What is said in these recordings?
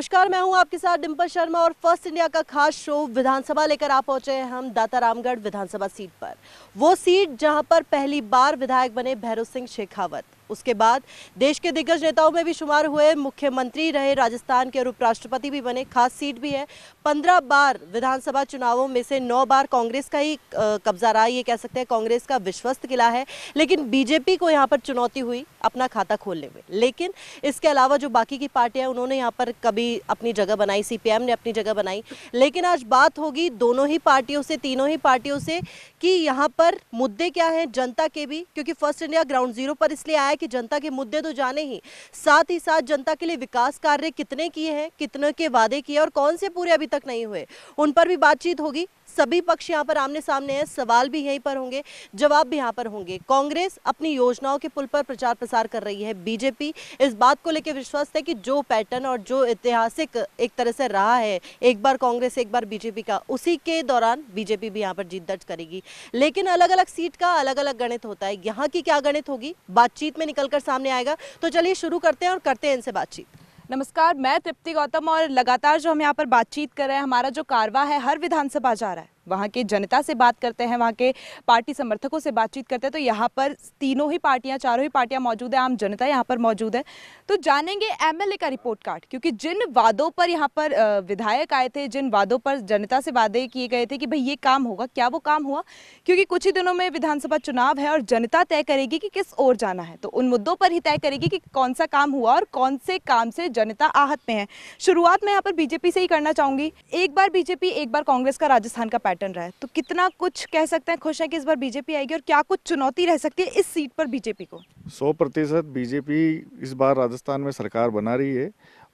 नमस्कार मैं हूं आपके साथ डिम्पल शर्मा और फर्स्ट इंडिया का खास शो विधानसभा लेकर आप पहुंचे हैं हम दातारामगढ़ विधानसभा सीट पर वो सीट जहां पर पहली बार विधायक बने भैरव सिंह शेखावत उसके बाद देश के दिग्गज नेताओं में भी शुमार हुए मुख्यमंत्री रहे राजस्थान के और उपराष्ट्रपति भी बने खास सीट भी है पंद्रह बार विधानसभा चुनावों में से नौ बार कांग्रेस का ही कब्जा रहा ये कह सकते हैं कांग्रेस का विश्वस्त किला है लेकिन बीजेपी को यहाँ पर चुनौती हुई अपना खाता खोलने में लेकिन इसके अलावा जो बाकी की पार्टियां उन्होंने यहाँ पर कभी अपनी जगह बनाई सीपीएम ने अपनी जगह बनाई लेकिन आज बात होगी दोनों ही पार्टियों से तीनों ही पार्टियों से कि यहाँ पर मुद्दे क्या हैं जनता के भी क्योंकि फर्स्ट इंडिया ग्राउंड जीरो पर इसलिए आया कि जनता के मुद्दे तो जाने ही साथ ही साथ जनता के लिए विकास कार्य कितने किए हैं कितने के वादे किए और कौन से पूरे अभी अभी तक नहीं हुए उन पर भी बातचीत होगी सभी पक्ष यहाँ पर आमने सामने हैं सवाल भी यहीं पर होंगे जवाब भी यहाँ पर होंगे कांग्रेस अपनी योजनाओं के पुल पर प्रचार प्रसार कर रही है बीजेपी इस बात को लेकर विश्वस्त है कि जो पैटर्न और जो ऐतिहासिक एक तरह से रहा है एक बार कांग्रेस एक बार बीजेपी का उसी के दौरान बीजेपी भी यहाँ पर जीत दर्ज करेगी लेकिन अलग अलग सीट का अलग अलग गणित होता है यहाँ की क्या गणित होगी बातचीत में निकलकर सामने आएगा तो चलिए शुरू करते हैं और करते हैं इनसे बातचीत नमस्कार मैं तृप्ति गौतम और लगातार जो हम यहाँ पर बातचीत कर रहे हैं हमारा जो कारवा है हर विधानसभा जा रहा है वहाँ के जनता से बात करते हैं वहाँ के पार्टी समर्थकों से बातचीत करते हैं तो यहाँ पर तीनों ही पार्टियाँ चारों ही पार्टियाँ मौजूद है आम जनता यहाँ पर मौजूद है तो जानेंगे एमएलए का रिपोर्ट कार्ड क्योंकि जिन वादों पर यहाँ पर विधायक आए थे जिन वादों पर जनता से वादे किए गए थे कि भाई ये काम होगा क्या वो काम हुआ क्योंकि कुछ ही दिनों में विधानसभा चुनाव है और जनता तय करेगी कि किस ओर जाना है तो उन मुद्दों पर ही तय करेगी कि कौन सा काम हुआ और कौन से काम से जनता आहत में है शुरुआत में यहाँ पर बीजेपी से ही करना चाहूंगी एक बार बीजेपी एक बार कांग्रेस का राजस्थान का पैटर्न पैटर्न रहा है तो कितना कुछ कह सकते हैं खुश हैं कि इस बार बीजेपी आएगी और क्या कुछ चुनौती रह सकती है इस सीट पर बीजेपी को सौ प्रतिशत बीजेपी इस बार राजस्थान में सरकार बना रही है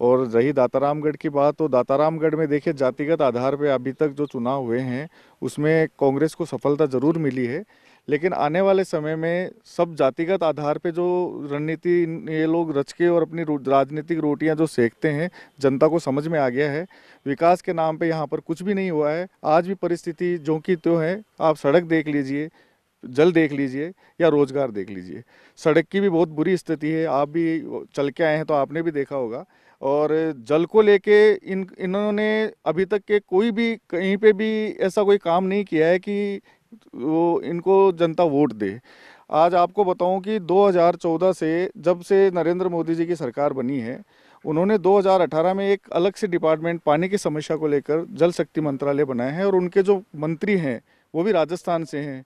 और रही दातारामगढ़ की बात तो दातारामगढ़ में देखिए जातिगत आधार पर अभी तक जो चुनाव हुए हैं उसमें कांग्रेस को सफलता ज़रूर मिली है लेकिन आने वाले समय में सब जातिगत आधार पे जो रणनीति ये लोग रच के और अपनी राजनीतिक रोटियां जो सेकते हैं जनता को समझ में आ गया है विकास के नाम पे यहाँ पर कुछ भी नहीं हुआ है आज भी परिस्थिति जो कि तो है आप सड़क देख लीजिए जल देख लीजिए या रोज़गार देख लीजिए सड़क की भी बहुत बुरी स्थिति है आप भी चल के आए हैं तो आपने भी देखा होगा और जल को लेके इन इन्होंने अभी तक के कोई भी कहीं पे भी ऐसा कोई काम नहीं किया है कि वो इनको जनता वोट दे आज आपको बताऊं कि 2014 से जब से नरेंद्र मोदी जी की सरकार बनी है उन्होंने 2018 में एक अलग से डिपार्टमेंट पानी की समस्या को लेकर जल शक्ति मंत्रालय बनाया है और उनके जो मंत्री हैं वो भी राजस्थान से हैं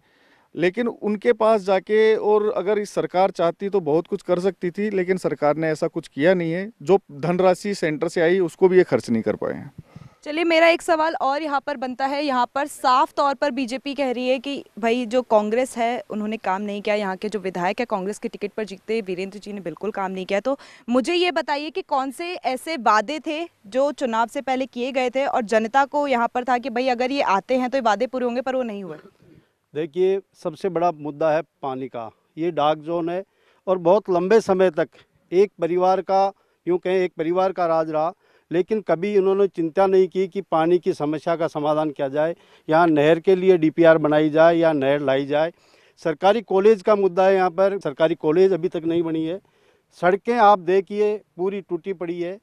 लेकिन उनके पास जाके और अगर इस सरकार चाहती तो बहुत कुछ कर सकती थी लेकिन सरकार ने ऐसा कुछ किया नहीं है जो धनराशि सेंटर से आई उसको भी ये खर्च नहीं कर पाए हैं चलिए मेरा एक सवाल और यहाँ पर बनता है यहाँ पर साफ तौर पर बीजेपी कह रही है कि भाई जो कांग्रेस है उन्होंने काम नहीं किया यहाँ के जो विधायक है कांग्रेस के टिकट पर जीतते वीरेंद्र जी ने बिल्कुल काम नहीं किया तो मुझे ये बताइए कि कौन से ऐसे वादे थे जो चुनाव से पहले किए गए थे और जनता को यहाँ पर था कि भाई अगर ये आते हैं तो ये वादे पूरे होंगे पर वो नहीं हुए देखिए सबसे बड़ा मुद्दा है पानी का ये डार्क जोन है और बहुत लंबे समय तक एक परिवार का यूँ कहें एक परिवार का राज रहा लेकिन कभी इन्होंने चिंता नहीं की कि पानी की समस्या का समाधान किया जाए यहाँ नहर के लिए डीपीआर बनाई जाए या नहर लाई जाए सरकारी कॉलेज का मुद्दा है यहाँ पर सरकारी कॉलेज अभी तक नहीं बनी है सड़कें आप देखिए पूरी टूटी पड़ी है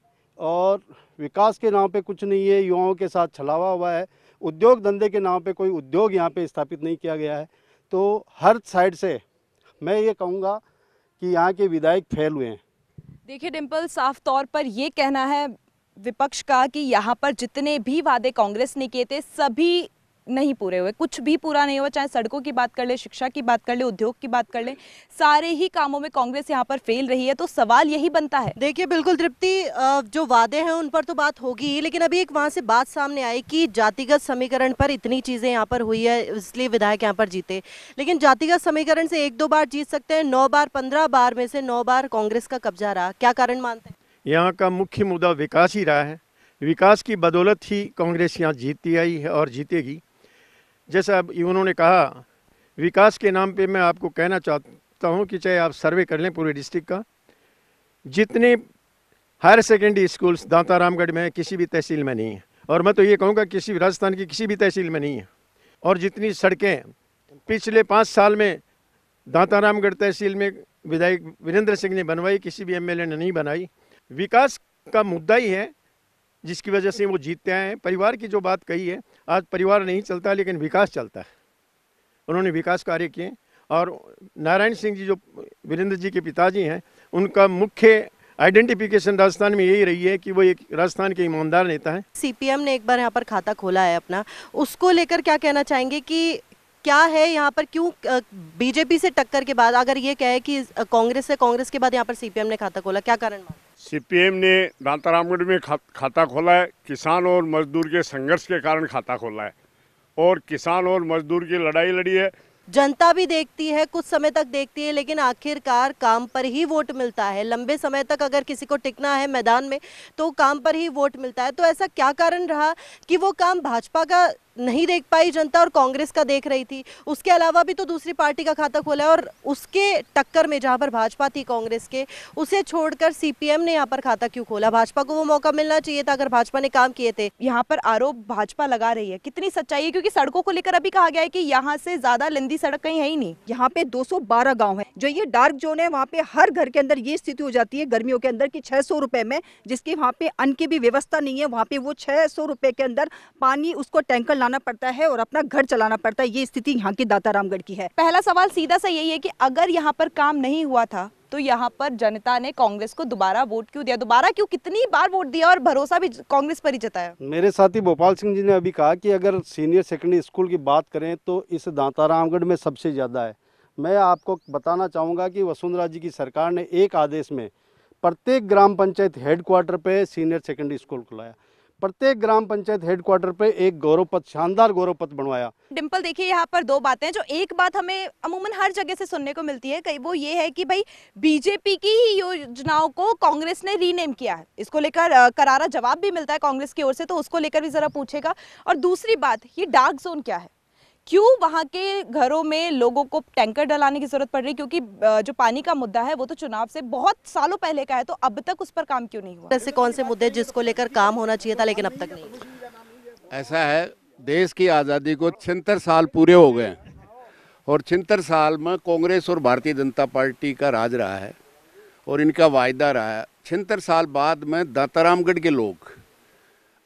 और विकास के नाम पे कुछ नहीं है युवाओं के साथ छलावा हुआ है उद्योग धंधे के नाम पे कोई उद्योग यहाँ पे स्थापित नहीं किया गया है तो हर साइड से मैं ये कहूँगा कि यहाँ के विधायक फेल हुए हैं देखिए डिम्पल साफ तौर पर ये कहना है विपक्ष का कि यहाँ पर जितने भी वादे कांग्रेस ने किए थे सभी नहीं पूरे हुए कुछ भी पूरा नहीं हुआ चाहे सड़कों की बात कर ले शिक्षा की बात कर ले उद्योग की बात कर ले सारे ही कामों में कांग्रेस यहाँ पर फेल रही है तो सवाल यही बनता है देखिए बिल्कुल तृप्ति जो वादे हैं उन पर तो बात होगी ही लेकिन अभी एक वहाँ से बात सामने आई कि जातिगत समीकरण पर इतनी चीज़ें यहाँ पर हुई है इसलिए विधायक यहाँ पर जीते लेकिन जातिगत समीकरण से एक दो बार जीत सकते हैं नौ बार पंद्रह बार में से नौ बार कांग्रेस का कब्जा रहा क्या कारण मानते हैं यहाँ का मुख्य मुद्दा विकास ही रहा है विकास की बदौलत ही कांग्रेस यहाँ जीतती आई है और जीतेगी जैसा अब उन्होंने कहा विकास के नाम पे मैं आपको कहना चाहता हूँ कि चाहे आप सर्वे कर लें पूरे डिस्ट्रिक्ट का जितने हायर सेकेंडरी स्कूल्स दांतारामगढ़ में किसी भी तहसील में नहीं है और मैं तो ये कहूँगा किसी भी राजस्थान की किसी भी तहसील में नहीं है और जितनी सड़कें पिछले पाँच साल में दांतारामगढ़ तहसील में विधायक वीरेंद्र सिंह ने बनवाई किसी भी एमएलए ने नहीं बनाई विकास का मुद्दा ही है जिसकी वजह से वो जीतते आए हैं परिवार की जो बात कही है आज परिवार नहीं चलता लेकिन विकास चलता है उन्होंने विकास कार्य किए और नारायण सिंह जी जो वीरेंद्र जी के पिताजी हैं उनका मुख्य आइडेंटिफिकेशन राजस्थान में यही रही है कि वो एक राजस्थान के ईमानदार नेता हैं सीपीएम ने एक बार यहाँ पर खाता खोला है अपना उसको लेकर क्या कहना चाहेंगे कि क्या है यहाँ पर क्यों बीजेपी से टक्कर के बाद अगर ये कहे कि कांग्रेस से कांग्रेस के बाद यहाँ पर सीपीएम ने खाता खोला क्या कारण सीपीएम ने रातारामगढ़ में खा, खाता खोला है किसान और मजदूर के संघर्ष के कारण खाता खोला है और किसान और मजदूर की लड़ाई लड़ी है जनता भी देखती है कुछ समय तक देखती है लेकिन आखिरकार काम पर ही वोट मिलता है लंबे समय तक अगर किसी को टिकना है मैदान में तो काम पर ही वोट मिलता है तो ऐसा क्या कारण रहा कि वो काम भाजपा का नहीं देख पाई जनता और कांग्रेस का देख रही थी उसके अलावा भी तो दूसरी पार्टी का खाता खोला है और उसके टक्कर में जहाँ पर भाजपा थी कांग्रेस के उसे छोड़कर सीपीएम ने यहाँ पर खाता क्यों खोला भाजपा को वो मौका मिलना चाहिए था अगर भाजपा ने काम किए थे यहाँ पर आरोप भाजपा लगा रही है कितनी सच्चाई है क्योंकि सड़कों को लेकर अभी कहा गया है की यहाँ से ज्यादा लंदी सड़क कहीं है ही नहीं यहाँ पे दो सौ है जो ये डार्क जोन है वहाँ पे हर घर के अंदर ये स्थिति हो जाती है गर्मियों के अंदर की छह सौ रुपए में जिसकी वहाँ पे अन्न की भी व्यवस्था नहीं है वहाँ पे वो छह सौ रुपए के अंदर पानी उसको टैंकर चलाना पड़ता है और अपना घर चलाना पड़ता है ये स्थिति यहाँ की दाता रामगढ़ की है पहला सवाल सीधा सा यही है कि अगर यहाँ पर काम नहीं हुआ था तो यहाँ पर जनता ने कांग्रेस को दोबारा वोट क्यों दिया दोबारा क्यों कितनी बार वोट दिया और भरोसा भी कांग्रेस पर ही जताया मेरे साथी भोपाल सिंह जी ने अभी कहा कि अगर सीनियर सेकेंडरी स्कूल की बात करें तो इस दांतारामगढ़ में सबसे ज़्यादा है मैं आपको बताना चाहूँगा कि वसुंधरा जी की सरकार ने एक आदेश में प्रत्येक ग्राम पंचायत हेडक्वार्टर पे सीनियर सेकेंडरी स्कूल खुलाया प्रत्येक ग्राम पंचायत हेडक्वार्टर पे एक गौरव पथ शानदार गौरव पथ बनवाया डिम्पल देखिए यहाँ पर दो बातें जो एक बात हमें अमूमन हर जगह से सुनने को मिलती है कई वो ये है कि भाई बीजेपी की ही योजनाओं को कांग्रेस ने रीनेम किया है इसको लेकर करारा जवाब भी मिलता है कांग्रेस की ओर से तो उसको लेकर भी जरा पूछेगा और दूसरी बात ये डार्क जोन क्या है क्यों वहाँ के घरों में लोगों को टैंकर डलाने की ज़रूरत पड़ रही है क्योंकि जो पानी का मुद्दा है वो तो चुनाव से बहुत सालों पहले का है तो अब तक उस पर काम क्यों नहीं हुआ ऐसे कौन से मुद्दे जिसको लेकर काम होना चाहिए था लेकिन अब तक नहीं ऐसा है देश की आज़ादी को छिहत्तर साल पूरे हो गए और छिहत्तर साल में कांग्रेस और भारतीय जनता पार्टी का राज रहा है और इनका वायदा रहा है छिहत्तर साल बाद में दातारामगढ़ के लोग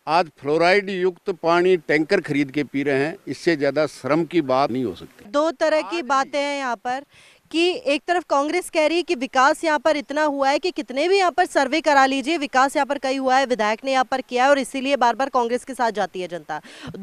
आज फ्लोराइड युक्त पानी टैंकर खरीद के पी रहे हैं इससे ज्यादा श्रम की बात नहीं हो सकती दो तरह की बातें हैं यहाँ पर कि एक तरफ कांग्रेस कह रही है कि विकास यहाँ पर इतना हुआ है कि कितने भी यहाँ पर सर्वे करा लीजिए विकास यहाँ पर कई हुआ है विधायक ने यहाँ पर किया है और इसीलिए बार बार कांग्रेस के साथ जाती है जनता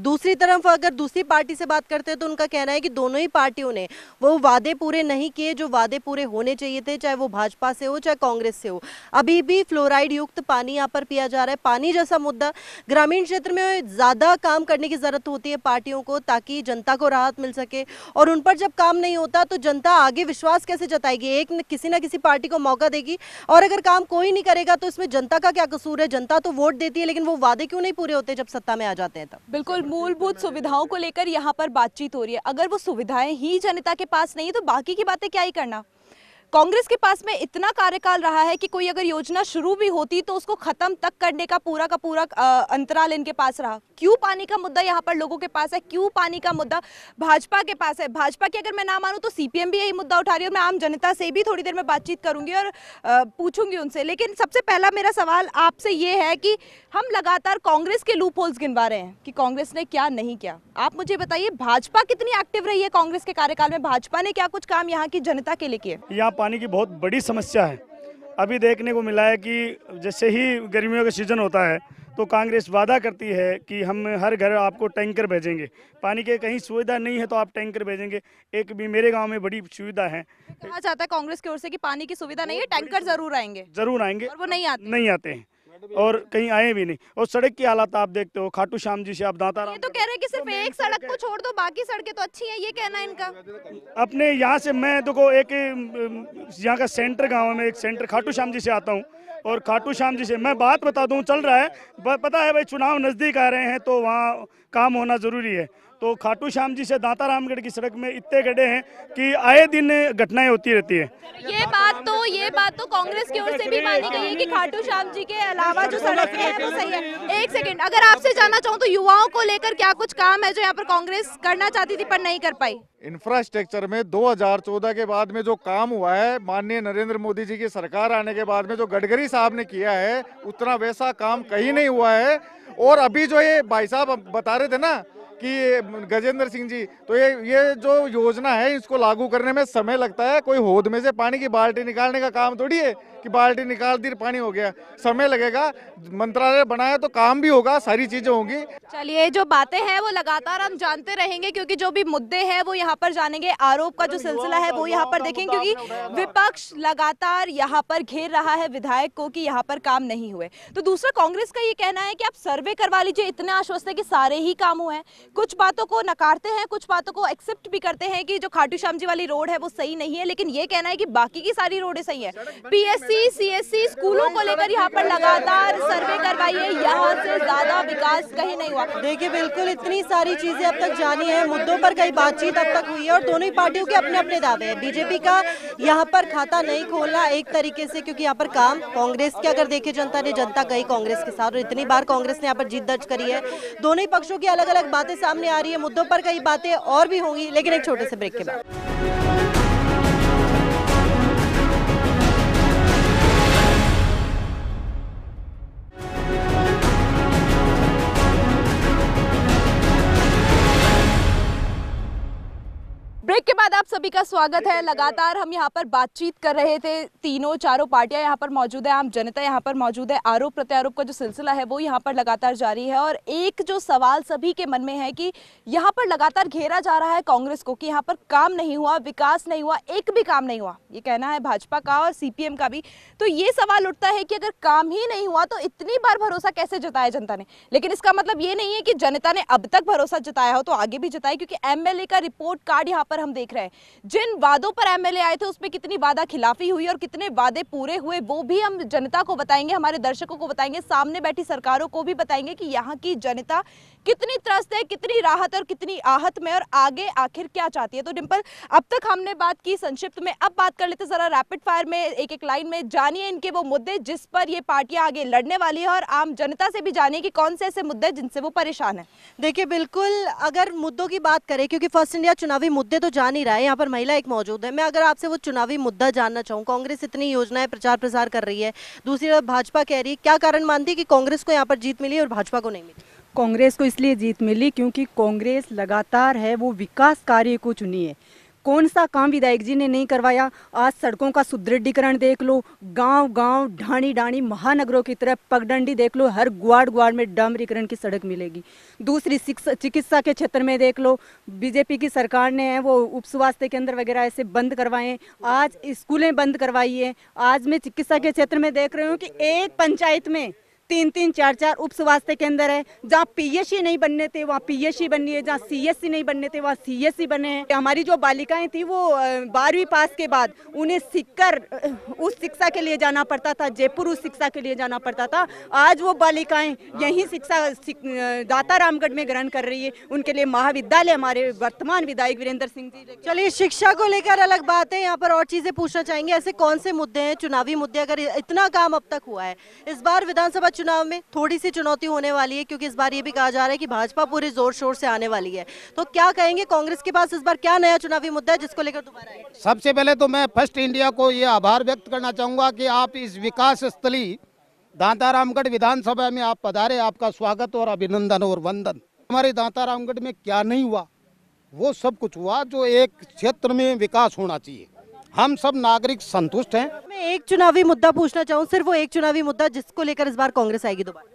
दूसरी तरफ अगर दूसरी पार्टी से बात करते हैं तो उनका कहना है कि दोनों ही पार्टियों ने वो वादे पूरे नहीं किए जो वादे पूरे होने चाहिए थे चाहे वो भाजपा से हो चाहे कांग्रेस से हो अभी भी फ्लोराइड युक्त पानी यहाँ पर पिया जा रहा है पानी जैसा मुद्दा ग्रामीण क्षेत्र में ज़्यादा काम करने की ज़रूरत होती है पार्टियों को ताकि जनता को राहत मिल सके और उन पर जब काम नहीं होता तो जनता आगे विश्वास कैसे जताएगी एक न, किसी ना किसी पार्टी को मौका देगी और अगर काम कोई नहीं करेगा तो इसमें जनता का क्या कसूर है जनता तो वोट देती है लेकिन वो वादे क्यों नहीं पूरे होते जब सत्ता में आ जाते हैं तब बिल्कुल मूलभूत सुविधाओं को लेकर यहाँ पर बातचीत हो रही है अगर वो सुविधाएं ही जनता के पास नहीं तो बाकी की बातें क्या ही करना कांग्रेस के पास में इतना कार्यकाल रहा है कि कोई अगर योजना शुरू भी होती तो उसको खत्म तक करने का पूरा का पूरा अंतराल इनके पास रहा क्यों पानी का मुद्दा यहाँ पर लोगों के पास है क्यों पानी का मुद्दा भाजपा के पास है भाजपा की अगर मैं ना मानूँ तो सीपीएम भी यही मुद्दा उठा रही है मैं आम जनता से भी थोड़ी देर में बातचीत करूंगी और पूछूंगी उनसे लेकिन सबसे पहला मेरा सवाल आपसे ये है कि हम लगातार कांग्रेस के लूप होल्स गिनवा रहे हैं कि कांग्रेस ने क्या नहीं किया आप मुझे बताइए भाजपा कितनी एक्टिव रही है कांग्रेस के कार्यकाल में भाजपा ने क्या कुछ काम यहाँ की जनता के लिए किया पानी की बहुत बड़ी समस्या है अभी देखने को मिला है कि जैसे ही गर्मियों का सीज़न होता है तो कांग्रेस वादा करती है कि हम हर घर आपको टैंकर भेजेंगे पानी के कहीं सुविधा नहीं है तो आप टैंकर भेजेंगे एक भी मेरे गांव में बड़ी सुविधा है कहा तो जाता है कांग्रेस की ओर से कि पानी की सुविधा नहीं है टैंकर जरूर आएंगे जरूर आएंगे और वो नहीं आते नहीं आते हैं और कहीं आए भी नहीं और सड़क की हालत आप देखते हो खाटू श्याम जी से आप दाता ये तो कह रहे हैं कि तो सिर्फ एक सड़क को छोड़ दो बाकी सड़कें तो अच्छी हैं ये कहना इनका अपने यहाँ से मैं देखो एक यहाँ का सेंटर गाँव में एक सेंटर खाटू श्याम जी से आता हूँ और खाटू श्याम जी से मैं बात बता दूँ चल रहा है पता है भाई चुनाव नज़दीक आ रहे हैं तो वहाँ काम होना ज़रूरी है तो खाटू श्याम जी से रामगढ़ की सड़क में इतने गड्ढे हैं कि आए दिन घटनाएं होती रहती है ये बात तो ये बात तो कांग्रेस की ओर से भी मानी गई है कि खाटू श्याम जी के अलावा जो सड़क है वो सही है एक सेकंड अगर आपसे जानना चाहूँ तो युवाओं को लेकर क्या कुछ काम है जो यहाँ पर कांग्रेस करना चाहती थी पर नहीं कर पाई इंफ्रास्ट्रक्चर में 2014 के बाद में जो काम हुआ है माननीय नरेंद्र मोदी जी की सरकार आने के बाद में जो गडकरी साहब ने किया है उतना वैसा काम कहीं नहीं हुआ है और अभी जो ये भाई साहब बता रहे थे ना कि गजेंद्र सिंह जी तो ये ये जो योजना है इसको लागू करने में समय लगता है कोई होद में से पानी की बाल्टी निकालने का काम थोड़ी है कि बाल्टी निकाल दी पानी हो गया समय लगेगा मंत्रालय बनाया तो काम भी होगा सारी चीजें होंगी चलिए जो बातें हैं वो लगातार हम जानते रहेंगे क्योंकि जो भी मुद्दे हैं वो यहाँ पर जानेंगे आरोप का जो सिलसिला है वो यहाँ पर देखेंगे क्योंकि विपक्ष लगातार यहाँ पर घेर रहा है विधायक को कि यहाँ पर काम नहीं हुए तो दूसरा कांग्रेस का ये कहना है कि आप सर्वे करवा लीजिए इतना आश्वस्त है कि सारे ही काम हुए हैं कुछ बातों को नकारते हैं कुछ बातों को एक्सेप्ट भी करते हैं कि जो खाटू श्याम जी वाली रोड है वो सही नहीं है लेकिन ये कहना है कि बाकी की सारी रोडें सही है एस एससी सीएससी e स्कूलों को लेकर यहाँ पर लगातार सर्वे करवाई है यहाँ से ज्यादा विकास कहीं नहीं हुआ देखिए बिल्कुल इतनी सारी चीजें अब तक जानी है मुद्दों पर कई बातचीत अब तक हुई है और दोनों ही पार्टियों के अपने अपने दावे हैं बीजेपी का यहाँ पर खाता नहीं खोला एक तरीके से क्योंकि यहाँ पर काम कांग्रेस के अगर देखे जनता ने जनता गई कांग्रेस के साथ और इतनी बार कांग्रेस ने यहाँ पर जीत दर्ज करी है दोनों ही पक्षों की अलग अलग बातें सामने आ रही है मुद्दों पर कई बातें और भी होंगी लेकिन एक छोटे से ब्रेक के बाद सभी का स्वागत है लगातार हम यहाँ पर बातचीत कर रहे थे तीनों चारों पार्टियां यहाँ पर मौजूद है आम जनता यहाँ पर मौजूद है आरोप प्रत्यारोप का जो सिलसिला है वो यहाँ पर लगातार जारी है और एक जो सवाल सभी के मन में है कि यहाँ पर लगातार घेरा जा रहा है कांग्रेस को कि यहाँ पर काम नहीं हुआ विकास नहीं हुआ एक भी काम नहीं हुआ ये कहना है भाजपा का और सीपीएम का भी तो ये सवाल उठता है कि अगर काम ही नहीं हुआ तो इतनी बार भरोसा कैसे जताया जनता ने लेकिन इसका मतलब ये नहीं है कि जनता ने अब तक भरोसा जताया हो तो आगे भी जताया क्योंकि एमएलए का रिपोर्ट कार्ड यहाँ पर हम देख रहे हैं जिन वादों पर एमएलए आए थे उसमें कितनी वादा खिलाफी हुई और कितने वादे पूरे हुए वो भी हम जनता को बताएंगे हमारे दर्शकों को बताएंगे सामने बैठी सरकारों को भी बताएंगे कि यहाँ की जनता कितनी त्रस्त है कितनी राहत और कितनी आहत में और आगे आखिर क्या चाहती है तो डिम्पल अब तक हमने बात की संक्षिप्त में अब बात कर लेते जरा रैपिड फायर में एक एक लाइन में जानिए इनके वो मुद्दे जिस पर ये पार्टियां आगे लड़ने वाली है और आम जनता से भी जानिए कि कौन से ऐसे मुद्दे जिनसे वो परेशान है देखिए बिल्कुल अगर मुद्दों की बात करें क्योंकि फर्स्ट इंडिया चुनावी मुद्दे तो जान ही रहा है यहाँ पर महिला एक मौजूद है मैं अगर आपसे वो चुनावी मुद्दा जानना चाहूँ कांग्रेस इतनी योजनाएं प्रचार प्रसार कर रही है दूसरी तरफ भाजपा कह रही है क्या कारण मानती है कि कांग्रेस को यहाँ पर जीत मिली और भाजपा को नहीं मिली कांग्रेस को इसलिए जीत मिली क्योंकि कांग्रेस लगातार है वो विकास कार्य को चुनी है कौन सा काम विधायक जी ने नहीं करवाया आज सड़कों का सुदृढ़ीकरण देख लो गांव गांव ढाणी ढाणी महानगरों की तरह पगडंडी देख लो हर ग्वाड़ ग्वाड़ में डामरीकरण की सड़क मिलेगी दूसरी चिकित्सा के क्षेत्र में देख लो बीजेपी की सरकार ने वो उप स्वास्थ्य केंद्र वगैरह ऐसे बंद करवाए आज स्कूलें बंद करवाई है आज मैं चिकित्सा के क्षेत्र में देख रही हूँ कि एक पंचायत में तीन तीन चार चार उप स्वास्थ्य केंद्र है जहाँ पीएससी नहीं बनने थे वहाँ पीएससी बननी है जहाँ सीएससी नहीं बनने थे वहाँ सीएससी बने हैं हमारी जो बालिकाएं थी वो बारहवीं पास के बाद उन्हें सीखकर उस शिक्षा के लिए जाना पड़ता था जयपुर उस शिक्षा के लिए जाना पड़ता था आज वो बालिकाएं यही शिक्षा दाता रामगढ़ में ग्रहण कर रही है उनके लिए महाविद्यालय हमारे वर्तमान विधायक वीरेंद्र सिंह जी चलिए शिक्षा को लेकर अलग बात है यहाँ पर और चीजें पूछना चाहेंगे ऐसे कौन से मुद्दे हैं चुनावी मुद्दे अगर इतना काम अब तक हुआ है इस बार विधानसभा चुनाव में थोड़ी सी चुनौती होने वाली है क्योंकि इस बार ये भी कहा जा रहा है कि भाजपा पूरे जोर शोर से आने वाली है तो क्या कहेंगे कांग्रेस के पास इस बार क्या नया चुनावी मुद्दा है जिसको लेकर दोबारा सबसे पहले तो मैं फर्स्ट इंडिया को ये आभार व्यक्त करना चाहूँगा कि आप इस विकास स्थली दांतारामगढ़ विधानसभा में आप पधारे आपका स्वागत और अभिनंदन और वंदन हमारे दांतारामगढ़ में क्या नहीं हुआ वो सब कुछ हुआ जो एक क्षेत्र में विकास होना चाहिए हम सब नागरिक संतुष्ट हैं मैं एक चुनावी मुद्दा पूछना चाहूँ सिर्फ वो एक चुनावी मुद्दा जिसको लेकर इस बार कांग्रेस आएगी दोबारा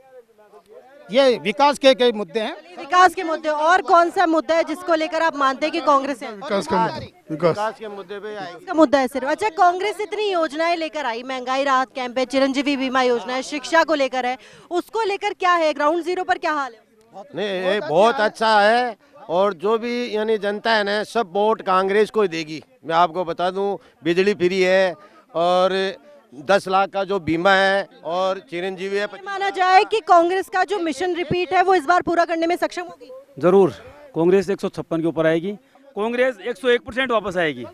ये विकास के कई मुद्दे हैं विकास के मुद्दे और कौन सा मुद्दा है जिसको लेकर आप मानते हैं कि कांग्रेस विकास का विकास के मुद्दे पे इसका मुद्दा है सिर्फ अच्छा कांग्रेस इतनी योजनाएं लेकर आई महंगाई राहत कैंप है चिरंजीवी बीमा योजना है शिक्षा को लेकर है उसको लेकर क्या है ग्राउंड जीरो पर क्या हाल है नहीं बहुत अच्छा है और जो भी यानी जनता है ना सब वोट कांग्रेस को ही देगी मैं आपको बता दूं बिजली फ्री है और दस लाख का जो बीमा है और चिरंजीवी है माना जाए कि कांग्रेस का जो मिशन रिपीट है वो इस बार पूरा करने में सक्षम होगी जरूर कांग्रेस एक के ऊपर आएगी कांग्रेस एक परसेंट वापस आएगी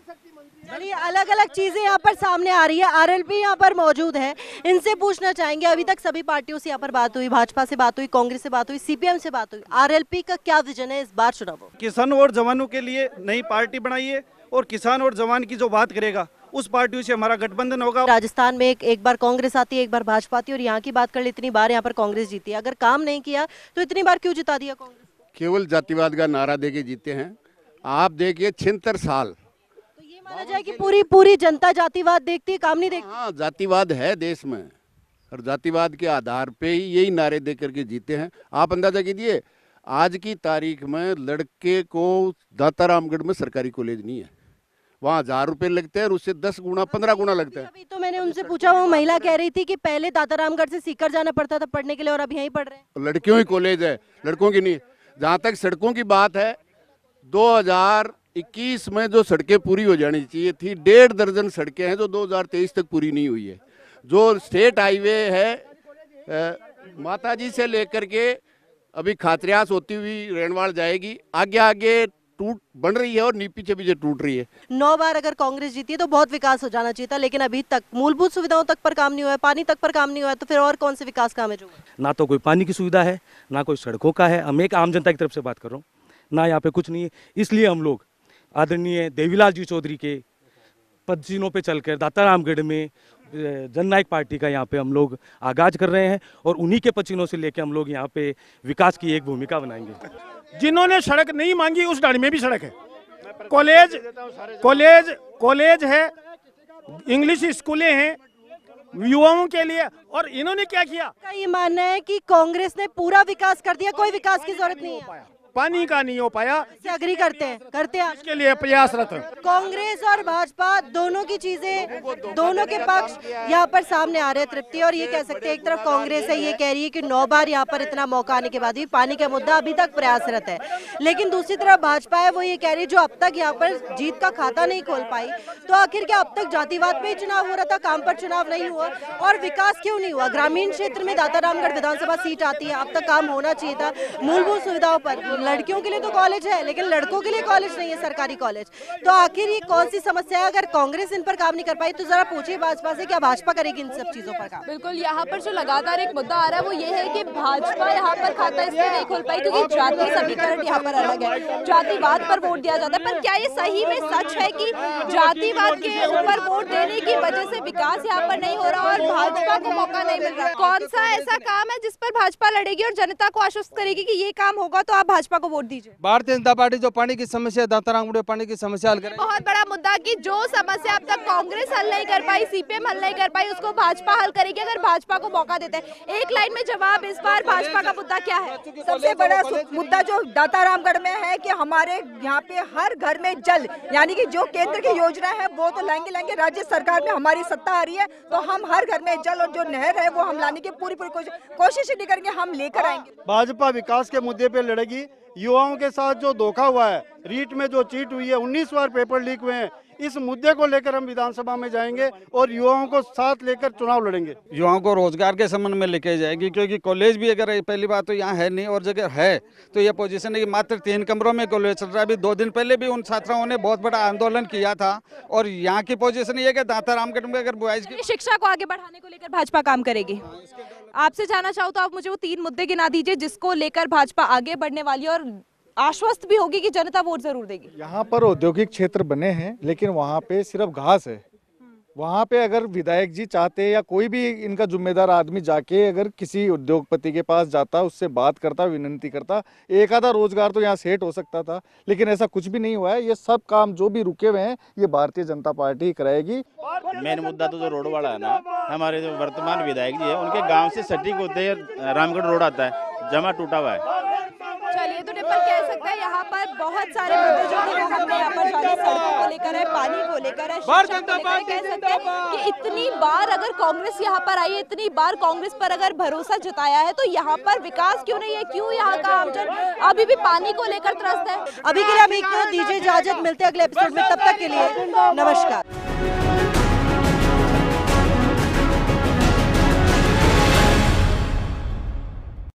चलिए अलग अलग चीज़ें यहाँ पर सामने आ रही है आर एल यहाँ पर मौजूद है इनसे पूछना चाहेंगे अभी तक सभी पार्टियों से यहाँ पर बात हुई भाजपा से बात हुई कांग्रेस से बात हुई सीपीएम से बात हुई आर का क्या विजन है इस बार चुनाव किसान और जवानों के लिए नई पार्टी बनाइए और किसान और जवान की जो बात करेगा उस पार्टियों से हमारा गठबंधन होगा राजस्थान में एक एक बार कांग्रेस आती है एक बार भाजपा आती है और यहाँ की बात कर ले इतनी बार यहाँ पर कांग्रेस जीती है अगर काम नहीं किया तो इतनी बार क्यों जिता दिया कांग्रेस केवल जातिवाद का नारा दे के जीते हैं आप देखिए छिहत्तर साल माना जाए कि पूरी पूरी जनता जातिवाद देखती है काम नहीं देखती हाँ जातिवाद है देश में और जातिवाद के आधार पे ही यही नारे दे करके जीते हैं आप अंदाजा कीजिए आज की तारीख में लड़के को दातारामगढ़ में सरकारी कॉलेज नहीं है वहाँ हजार रुपए लगते हैं और उससे दस गुना पंद्रह गुना लगता है अभी तो मैंने उनसे पूछा वो महिला कह रही थी कि पहले दातारामगढ़ से सीकर जाना पड़ता था पढ़ने के लिए और अब यहीं पढ़ रहे हैं लड़कियों ही कॉलेज है लड़कों की नहीं जहाँ तक सड़कों की बात है दो हजार इक्कीस में जो सड़कें पूरी हो जानी चाहिए थी डेढ़ दर्जन सड़कें हैं जो 2023 तक पूरी नहीं हुई है जो स्टेट हाईवे है माताजी से लेकर के अभी खातरियास होती हुई रेणवाड़ जाएगी आगे आगे टूट बन रही है और नी पीछे पीछे टूट रही है नौ बार अगर कांग्रेस जीती है तो बहुत विकास हो जाना चाहिए था लेकिन अभी तक मूलभूत सुविधाओं तक पर काम नहीं हुआ है पानी तक पर काम नहीं हुआ है तो फिर और कौन से विकास काम है जो ना तो कोई पानी की सुविधा है ना कोई सड़कों का है हम एक आम जनता की तरफ से बात कर रहा हूँ ना यहाँ पे कुछ नहीं है इसलिए हम लोग आदरणीय देवीलाल जी चौधरी के पदचिनों पे चलकर दातारामगढ़ में जननायक पार्टी का यहाँ पे हम लोग आगाज कर रहे हैं और उन्हीं के पचिनों से लेके हम लोग यहाँ पे विकास की एक भूमिका बनाएंगे जिन्होंने सड़क नहीं मांगी उस गाड़ी में भी सड़क है कॉलेज कॉलेज कॉलेज है इंग्लिश स्कूलें हैं युवाओं के लिए और इन्होंने क्या किया ये मानना है कि कांग्रेस ने पूरा विकास कर दिया कोई विकास की जरूरत नहीं है पानी का नहीं हो पाया अग्री करते हैं करते हैं इसके लिए प्रयासरत कांग्रेस और भाजपा दोनों की चीजें दोनों के पक्ष यहाँ पर सामने आ रहे तृप्ति और ये कह सकते हैं एक तरफ कांग्रेस है ये कह रही है कि नौ बार यहाँ पर इतना मौका आने के बाद भी पानी का मुद्दा अभी तक प्रयासरत है लेकिन दूसरी तरफ भाजपा है वो ये कह रही है जो अब तक यहाँ पर जीत का खाता नहीं खोल पाई तो आखिर क्या अब तक जातिवाद पे चुनाव हो रहा था काम पर चुनाव नहीं हुआ और विकास क्यों नहीं हुआ ग्रामीण क्षेत्र में दाता रामगढ़ विधानसभा सीट आती है अब तक काम होना चाहिए था मूलभूत सुविधाओं पर लड़कियों के लिए तो कॉलेज है लेकिन लड़कों के लिए कॉलेज नहीं है सरकारी कॉलेज तो आखिर ये कौन सी समस्या है अगर कांग्रेस इन पर काम नहीं कर पाई तो जरा पूछिए भाजपा से क्या भाजपा करेगी इन सब चीजों पर काम बिल्कुल यहाँ पर जो लगातार एक मुद्दा आ रहा है वो ये है की भाजपा यहाँ पर खाता इसलिए नहीं खोल पाई क्योंकि जाति समीकरण यहाँ पर अलग है जातिवाद पर वोट दिया जाता है पर क्या ये सही में सच है की जातिवाद के ऊपर वोट देने की वजह से विकास यहाँ पर नहीं हो रहा और भाजपा को मौका नहीं मिल रहा कौन सा ऐसा काम है जिस पर भाजपा लड़ेगी और जनता को आश्वस्त करेगी की ये काम होगा तो आप भाजपा भाजपा को वोट दीजिए भारतीय जनता पार्टी जो पानी की समस्या दातारांग पानी की समस्या हल बहुत बड़ा मुद्दा की जो समस्या अब तक कांग्रेस हल नहीं कर पाई सीपीएम हल नहीं कर पाई उसको भाजपा हल करेगी अगर भाजपा को मौका देते हैं एक लाइन में जवाब इस बार भाजपा का मुद्दा क्या है सबसे बड़ा मुद्दा जो दातारामगढ़ में है की हमारे यहाँ पे हर घर में जल यानी की जो केंद्र की योजना है वो तो लाएंगे लाएंगे राज्य सरकार में हमारी सत्ता आ रही है तो हम हर घर में जल और जो नहर है वो हम लाने की पूरी पूरी कोशिश नहीं करेंगे हम लेकर आएंगे भाजपा विकास के मुद्दे पे लड़ेगी युवाओं के साथ जो धोखा हुआ है रीट में जो चीट हुई है उन्नीस बार पेपर लीक हुए हैं इस मुद्दे को लेकर हम विधानसभा में जाएंगे और युवाओं को साथ लेकर चुनाव लड़ेंगे युवाओं को रोजगार के संबंध में लेके जाएगी क्योंकि कॉलेज भी अगर पहली बात तो यहाँ है नहीं और जगह है तो ये पोजीशन है कि मात्र तीन कमरों में कॉलेज चल रहा है अभी दो दिन पहले भी उन छात्राओं ने बहुत बड़ा आंदोलन किया था और यहाँ की पोजिशन ये कि दाता रामगढ़ में अगर बुआई शिक्षा को आगे बढ़ाने को लेकर भाजपा काम करेगी हाँ, आपसे जाना चाहूँ तो आप मुझे वो तीन मुद्दे गिना दीजिए जिसको लेकर भाजपा आगे बढ़ने वाली है और आश्वस्त भी होगी कि जनता वोट जरूर देगी यहाँ पर औद्योगिक क्षेत्र बने हैं लेकिन वहाँ पे सिर्फ घास है वहाँ पे अगर विधायक जी चाहते या कोई भी इनका जिम्मेदार आदमी जाके अगर किसी उद्योगपति के पास जाता उससे बात करता विनती करता एक आधा रोजगार तो यहाँ सेट हो सकता था लेकिन ऐसा कुछ भी नहीं हुआ है ये सब काम जो भी रुके हुए हैं ये भारतीय जनता पार्टी कराएगी मेन मुद्दा तो जो रोड वाला है ना हमारे जो वर्तमान विधायक जी है उनके गांव से सटीक होते हैं रामगढ़ रोड आता है जमा टूटा हुआ है चलिए तो डिम्पल कह सकता है यहाँ पर बहुत सारे मुद्दे जो कि हमने यहाँ पर सड़कों को लेकर है पानी को लेकर है शिक्षा को लेकर कह सकते हैं कि इतनी बार अगर कांग्रेस यहाँ पर आई है इतनी बार कांग्रेस पर अगर भरोसा जताया है तो यहाँ पर विकास क्यों नहीं है क्यों यहाँ का आमजन अभी भी पानी को लेकर त्रस्त है अभी के लिए हम एक दीजिए इजाजत मिलते अगले एपिसोड में तब तक के लिए नमस्कार